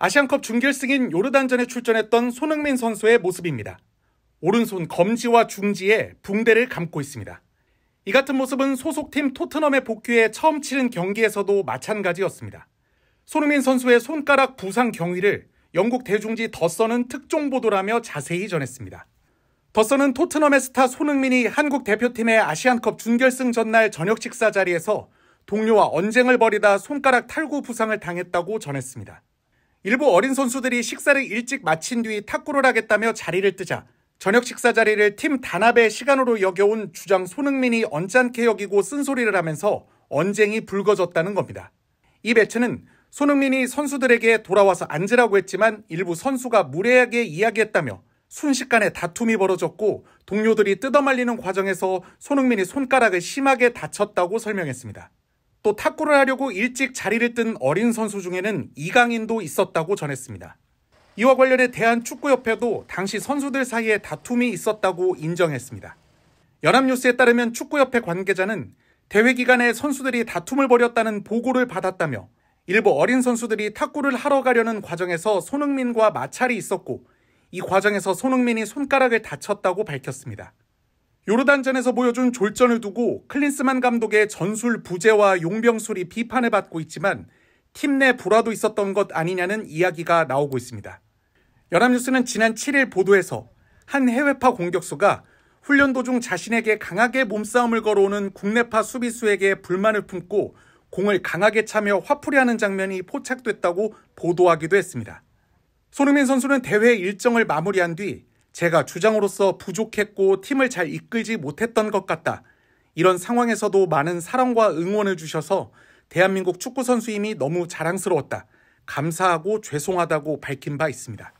아시안컵 준결승인 요르단전에 출전했던 손흥민 선수의 모습입니다. 오른손 검지와 중지에 붕대를 감고 있습니다. 이 같은 모습은 소속팀 토트넘의 복귀에 처음 치른 경기에서도 마찬가지였습니다. 손흥민 선수의 손가락 부상 경위를 영국 대중지 더서는 특종 보도라며 자세히 전했습니다. 더서는 토트넘의 스타 손흥민이 한국 대표팀의 아시안컵 준결승 전날 저녁 식사 자리에서 동료와 언쟁을 벌이다 손가락 탈구 부상을 당했다고 전했습니다. 일부 어린 선수들이 식사를 일찍 마친 뒤 탁구를 하겠다며 자리를 뜨자 저녁 식사 자리를 팀 단합의 시간으로 여겨온 주장 손흥민이 언짢게 여기고 쓴소리를 하면서 언쟁이 불거졌다는 겁니다. 이 매체는 손흥민이 선수들에게 돌아와서 앉으라고 했지만 일부 선수가 무례하게 이야기했다며 순식간에 다툼이 벌어졌고 동료들이 뜯어말리는 과정에서 손흥민이 손가락을 심하게 다쳤다고 설명했습니다. 또 탁구를 하려고 일찍 자리를 뜬 어린 선수 중에는 이강인도 있었다고 전했습니다. 이와 관련해 대한축구협회도 당시 선수들 사이에 다툼이 있었다고 인정했습니다. 연합뉴스에 따르면 축구협회 관계자는 대회 기간에 선수들이 다툼을 벌였다는 보고를 받았다며 일부 어린 선수들이 탁구를 하러 가려는 과정에서 손흥민과 마찰이 있었고 이 과정에서 손흥민이 손가락을 다쳤다고 밝혔습니다. 요르단전에서 보여준 졸전을 두고 클린스만 감독의 전술 부재와 용병술이 비판을 받고 있지만 팀 내 불화도 있었던 것 아니냐는 이야기가 나오고 있습니다. 연합뉴스는 지난 7일 보도에서 한 해외파 공격수가 훈련 도중 자신에게 강하게 몸싸움을 걸어오는 국내파 수비수에게 불만을 품고 공을 강하게 차며 화풀이하는 장면이 포착됐다고 보도하기도 했습니다. 손흥민 선수는 대회 일정을 마무리한 뒤 제가 주장으로서 부족했고 팀을 잘 이끌지 못했던 것 같다. 이런 상황에서도 많은 사랑과 응원을 주셔서 대한민국 축구선수임이 너무 자랑스러웠다. 감사하고 죄송하다고 밝힌 바 있습니다.